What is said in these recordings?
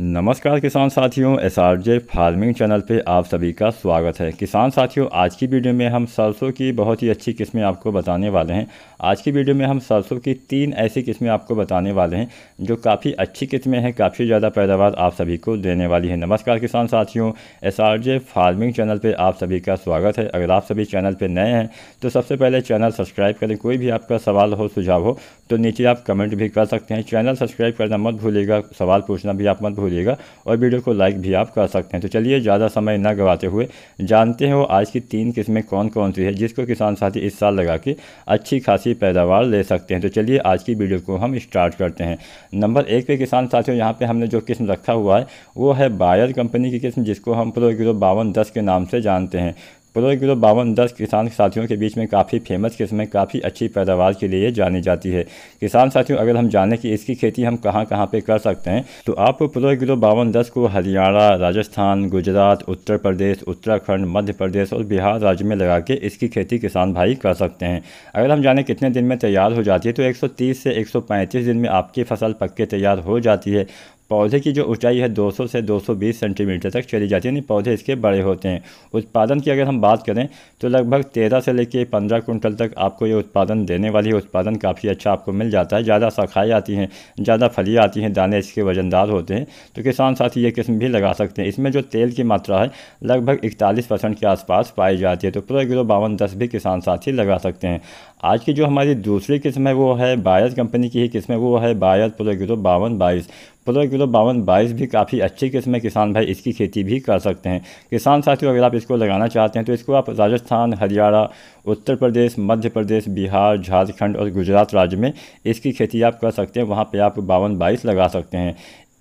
नमस्कार किसान साथियों S R J farming channel पे आप सभी का स्वागत है किसान साथियों आज की वीडियो में हम सरसों की बहुत ही अच्छी किस्में आपको बताने वाले हैं आज की वीडियो में हम सरसों की तीन ऐसी किस्में आपको बताने वाले हैं जो काफ़ी अच्छी किस्में हैं काफ़ी ज़्यादा पैदावार आप सभी को देने वाली है नमस्कार किसान साथियों S R J farming channel पर आप सभी का स्वागत है अगर आप सभी चैनल पर नए हैं तो सबसे पहले चैनल सब्सक्राइब करें कोई भी आपका सवाल हो सुझाव हो तो नीचे आप कमेंट भी कर सकते हैं चैनल सब्सक्राइब करना मत भूलेगा सवाल पूछना भी आप मत भूलिएगा बोलिएगा और वीडियो को लाइक भी आप कर सकते हैं तो चलिए ज़्यादा समय न गवाते हुए जानते हो आज की तीन किस्में कौन कौन सी है जिसको किसान साथी इस साल लगा के अच्छी खासी पैदावार ले सकते हैं तो चलिए आज की वीडियो को हम स्टार्ट करते हैं नंबर एक पे किसान साथियों यहाँ पे हमने जो किस्म रखा हुआ है वो है बायर कंपनी की किस्म जिसको हम प्रो किलो बावन दस के नाम से जानते हैं प्रो किलो बावन दस किसान साथियों के बीच में काफ़ी फेमस किस्में काफ़ी अच्छी पैदावार के लिए जानी जाती है किसान साथियों अगर हम जाने कि इसकी खेती हम कहाँ कहाँ पर कर सकते हैं तो आप प्रो किलो बावन दस को हरियाणा राजस्थान गुजरात उत्तर प्रदेश उत्तराखंड मध्य प्रदेश और बिहार राज्य में लगा के इसकी खेती किसान भाई कर सकते हैं अगर हम जाने कितने दिन में तैयार हो जाती है तो एक से एक दिन में आपकी फसल पक के तैयार हो जाती है पौधे की जो ऊंचाई है 200 से 220 सेंटीमीटर तक चली जाती है यानी पौधे इसके बड़े होते हैं उत्पादन की अगर हम बात करें तो लगभग 13 से लेकर 15 कुंटल तक आपको ये उत्पादन देने वाली उत्पादन काफ़ी अच्छा आपको मिल जाता है ज़्यादा शाखाएँ आती हैं ज़्यादा फलियाँ आती हैं दाने इसके वजनदार होते हैं तो किसान साथी ये किस्म भी लगा सकते हैं इसमें जो तेल की मात्रा है लगभग इकतालीस के आसपास पाई जाती है तो पूरा किलो बावन दस भी किसान साथी लगा सकते हैं आज की जो हमारी दूसरी किस्म है वो है बायस कंपनी की ही किस्म है वो है बायस पूरा किलो बावन बाईस पंद्रह किलो तो बावन बाईस भी काफ़ी अच्छी किस्म है किसान भाई इसकी खेती भी कर सकते हैं किसान साथियों अगर आप इसको लगाना चाहते हैं तो इसको आप राजस्थान हरियाणा उत्तर प्रदेश मध्य प्रदेश बिहार झारखंड और गुजरात राज्य में इसकी खेती आप कर सकते हैं वहाँ पर आप बावन बाईस लगा सकते हैं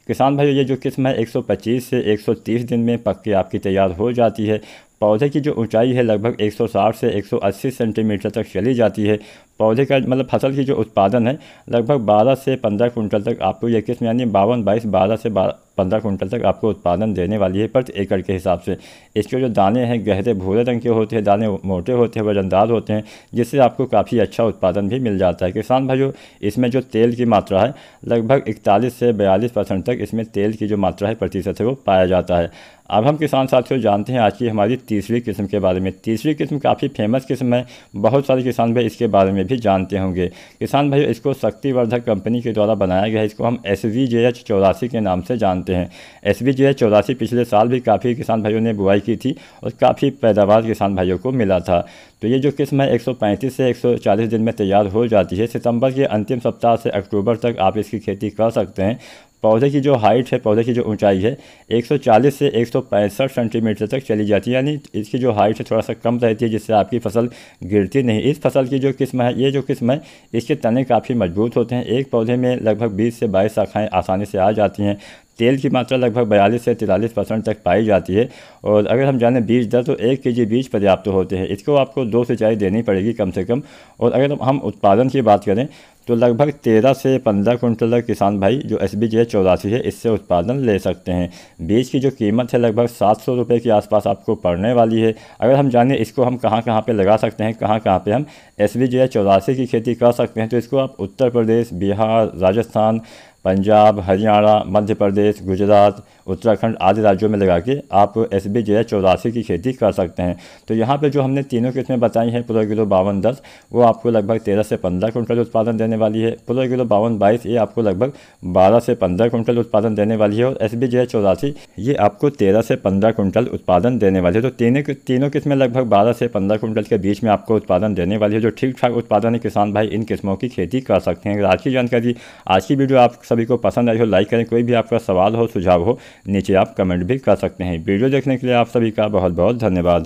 किसान भाई ये जो किस्म है 125 से 130 दिन में पक के आपकी तैयार हो जाती है पौधे की जो ऊंचाई है लगभग 160 से 180 सेंटीमीटर तक चली जाती है पौधे का मतलब फसल की जो उत्पादन है लगभग 12 से 15 कुंटल तक आपको ये किस्म यानी बावन बाईस बारह से पंद्रह कुंटल तक आपको उत्पादन देने वाली है प्रति एकड़ के हिसाब से इसके जो दाने हैं गहरे भूरे रंग के होते हैं दाने मोटे होते हैं वजनदार होते हैं जिससे आपको काफ़ी अच्छा उत्पादन भी मिल जाता है किसान भाइयों इसमें जो तेल की मात्रा है लगभग इकतालीस से बयालीस परसेंट तक इसमें तेल की जो मात्रा है प्रतिशत है वो पाया जाता है अब हम किसान साथियों जानते हैं आज की हमारी तीसरी किस्म के बारे में तीसरी किस्म काफ़ी फेमस किस्म है बहुत सारे किसान भाई इसके बारे में भी जानते होंगे किसान भाई इसको शक्तिवर्धक कंपनी के द्वारा बनाया गया है इसको हम एस वी जे एच चौरासी के नाम से जानते हैं एस वी जे एच चौरासी पिछले साल भी काफ़ी किसान भाइयों ने बुआई की थी और काफ़ी पैदावार किसान भाइयों को मिला था तो ये जो किस्म है पैंतीस से चालीस दिन में तैयार हो जाती है सितंबर के अंतिम सप्ताह से अक्टूबर तक आप इसकी खेती कर सकते हैं पौधे की जो हाइट है पौधे की जो ऊंचाई है 140 से एक सेंटीमीटर तक चली जाती है यानी इसकी जो हाइट है थोड़ा सा कम रहती है जिससे आपकी फसल गिरती नहीं इस फसल की जो किस्म है ये जो किस्म है इसके तने काफ़ी मजबूत होते हैं एक पौधे में लगभग बीस से बाईस शाखाएँ आसानी से आ जाती हैं तेल की मात्रा लगभग बयालीस से तिरालीस परसेंट तक पाई जाती है और अगर हम जाने बीज दर तो एक के जी बीज पर्याप्त होते हैं इसको आपको दो सिंचाई देनी पड़ेगी कम से कम और अगर हम उत्पादन की बात करें तो लगभग तेरह से पंद्रह कुंटल तक किसान भाई जो एस बी जे चौरासी है इससे उत्पादन ले सकते हैं बीज की जो कीमत है लगभग सात सौ रुपये के आसपास आपको पड़ने वाली है अगर हम जाने इसको हम कहाँ कहाँ पे लगा सकते हैं कहाँ कहाँ पे हम एस बी जे चौरासी की खेती कर सकते हैं तो इसको आप उत्तर प्रदेश बिहार राजस्थान पंजाब हरियाणा मध्य प्रदेश गुजरात उत्तराखंड आदि राज्यों में लगा के आप एस बी जे चौरासी की खेती कर सकते हैं तो यहाँ पर जो हमने तीनों किस्में बताई हैं पूरा किलो बावन दस वो आपको लगभग तेरह से पंद्रह कुंटल उत्पादन देने वाली है पूरा किलो बावन बाईस ये आपको लगभग बारह से पंद्रह कुंटल उत्पादन देने वाली है और एस बी जे चौरासी ये आपको तेरह से पंद्रह कुंटल उत्पादन देने वाली है तो तीनों तीनों किस्में लगभग बारह से पंद्रह कुंटल के बीच में आपको उत्पादन देने वाली है जो ठीक ठाक उत्पादन है किसान भाई इन किस्मों की खेती कर सकते हैं आज की जानकारी आज की वीडियो आप सभी को पसंद आई हो लाइक करें कोई भी आपका सवाल हो सुझाव हो नीचे आप कमेंट भी कर सकते हैं वीडियो देखने के लिए आप सभी का बहुत बहुत धन्यवाद